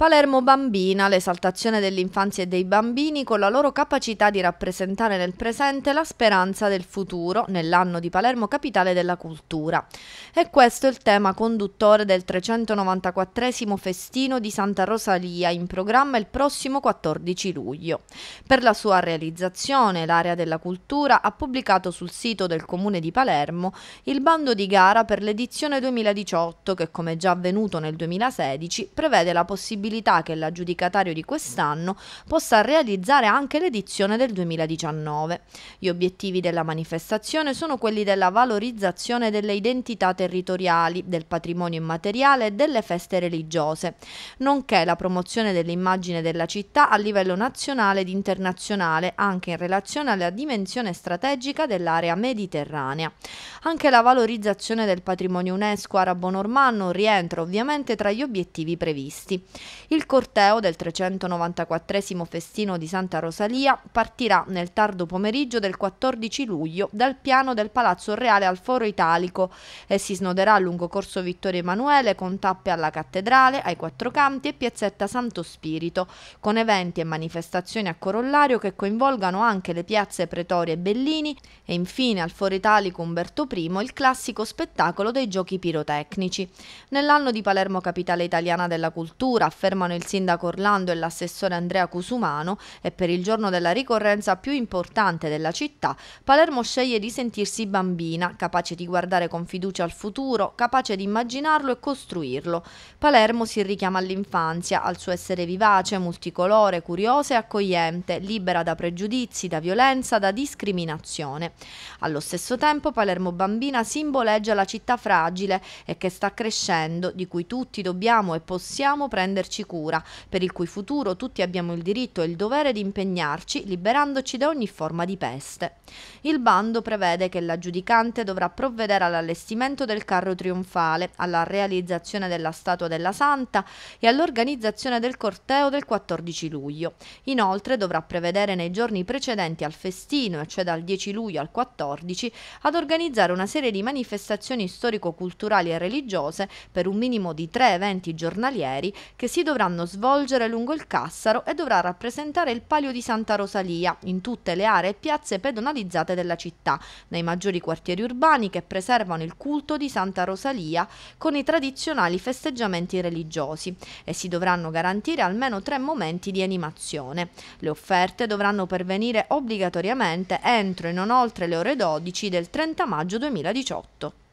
Palermo Bambina, l'esaltazione dell'infanzia e dei bambini con la loro capacità di rappresentare nel presente la speranza del futuro nell'anno di Palermo capitale della cultura. E questo è il tema conduttore del 394 festino di Santa Rosalia in programma il prossimo 14 luglio. Per la sua realizzazione l'area della cultura ha pubblicato sul sito del comune di Palermo il bando di gara per l'edizione 2018 che come già avvenuto nel 2016 prevede la possibilità possibilità che l'aggiudicatario di quest'anno possa realizzare anche l'edizione del 2019. Gli obiettivi della manifestazione sono quelli della valorizzazione delle identità territoriali, del patrimonio immateriale e delle feste religiose, nonché la promozione dell'immagine della città a livello nazionale ed internazionale, anche in relazione alla dimensione strategica dell'area mediterranea. Anche la valorizzazione del patrimonio UNESCO arabo-normanno rientra ovviamente tra gli obiettivi previsti. Il corteo del 394 festino di Santa Rosalia partirà nel tardo pomeriggio del 14 luglio dal piano del Palazzo Reale al Foro Italico e si snoderà lungo Corso Vittorio Emanuele con tappe alla Cattedrale, ai Quattro Canti e Piazzetta Santo Spirito, con eventi e manifestazioni a corollario che coinvolgano anche le piazze Pretoria e Bellini e infine al Foro Italico Umberto I il classico spettacolo dei giochi pirotecnici. Nell'anno di Palermo Capitale Italiana della Cultura, afferma affermano il sindaco Orlando e l'assessore Andrea Cusumano e per il giorno della ricorrenza più importante della città, Palermo sceglie di sentirsi bambina, capace di guardare con fiducia al futuro, capace di immaginarlo e costruirlo. Palermo si richiama all'infanzia, al suo essere vivace, multicolore, curiosa e accogliente, libera da pregiudizi, da violenza, da discriminazione. Allo stesso tempo Palermo bambina simboleggia la città fragile e che sta crescendo, di cui tutti dobbiamo e possiamo prenderci prenderci cura, per il cui futuro tutti abbiamo il diritto e il dovere di impegnarci, liberandoci da ogni forma di peste. Il bando prevede che l'aggiudicante dovrà provvedere all'allestimento del carro trionfale, alla realizzazione della statua della Santa e all'organizzazione del corteo del 14 luglio. Inoltre dovrà prevedere nei giorni precedenti al festino, cioè dal 10 luglio al 14, ad organizzare una serie di manifestazioni storico-culturali e religiose per un minimo di tre eventi giornalieri che si si dovranno svolgere lungo il Cassaro e dovrà rappresentare il Palio di Santa Rosalia in tutte le aree e piazze pedonalizzate della città, nei maggiori quartieri urbani che preservano il culto di Santa Rosalia con i tradizionali festeggiamenti religiosi e si dovranno garantire almeno tre momenti di animazione. Le offerte dovranno pervenire obbligatoriamente entro e non oltre le ore 12 del 30 maggio 2018.